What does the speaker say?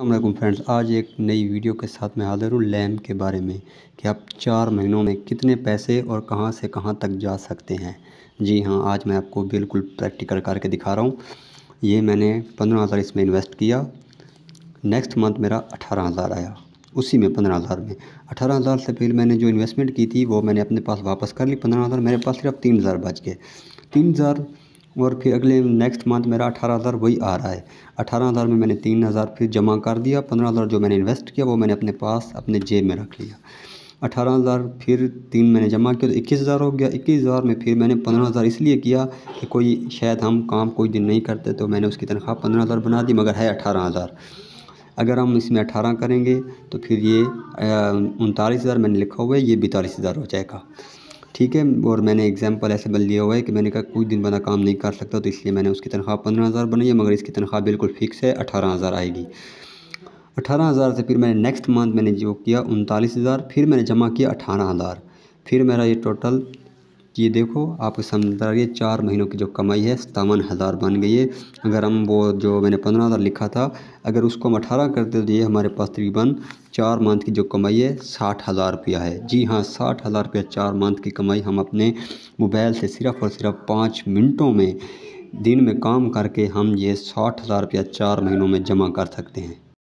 अल्लाम फ्रेंड्स आज एक नई वीडियो के साथ मैं हाजिर हूँ लैम के बारे में कि आप चार महीनों में कितने पैसे और कहाँ से कहाँ तक जा सकते हैं जी हाँ आज मैं आपको बिल्कुल प्रैक्टिकल करके दिखा रहा हूँ ये मैंने पंद्रह हज़ार इसमें इन्वेस्ट किया नेक्स्ट मंथ मेरा अठारह हज़ार आया उसी में पंद्रह हज़ार में अठारह हज़ार से पहले मैंने जो इन्वेस्टमेंट की थी वो मैंने अपने पास वापस कर ली पंद्रह हज़ार मेरे पास सिर्फ तीन हज़ार बच गए तीन हज़ार और फिर अगले नेक्स्ट मंथ मेरा अठारह हज़ार वही आ रहा है अठारह हज़ार में मैंने तीन हज़ार फिर जमा कर दिया पंद्रह हज़ार जो मैंने इन्वेस्ट किया वो मैंने अपने पास अपने जेब में रख लिया अठारह हज़ार फिर तीन मैंने जमा किया तो इक्कीस हज़ार हो गया इक्कीस हज़ार में फिर मैंने पंद्रह हज़ार इसलिए किया कि कोई शायद हम काम कोई दिन नहीं करते तो मैंने उसकी तनख्वाह पंद्रह हज़ार बना दी मगर है अठारह हज़ार अगर हम इसमें अठारह करेंगे तो फिर ये उनतालीस हज़ार मैंने लिखा हुआ है ये बैतालीस हज़ार हो जाएगा ठीक है और मैंने एग्जाम्पल ऐसे बल लिया हुआ है कि मैंने कहा कुछ दिन बना काम नहीं कर सकता तो इसलिए मैंने उसकी तनख्वाह पंद्रह हज़ार बनाई है मगर इसकी तनख्वाह बिल्कुल फ़िक्स है अठारह हज़ार आएगी अठारह हज़ार से फिर मैंने नेक्स्ट मंथ मैंने जो किया उनतालीस हज़ार फिर मैंने जमा किया अठारह हज़ार फिर मेरा ये टोटल कि देखो आप समझदार ये चार महीनों की जो कमाई है सतावन हज़ार बन गई है अगर हम वो जो मैंने पंद्रह हज़ार लिखा था अगर उसको हम अठारह करते तो ये हमारे पास तकरीबन चार मंथ की जो कमाई है साठ हज़ार रुपया है जी हाँ साठ हज़ार रुपया चार मंथ की कमाई हम अपने मोबाइल से सिर्फ़ और सिर्फ पाँच मिनटों में दिन में काम करके हम ये साठ हज़ार रुपया चार महीनों में जमा कर सकते हैं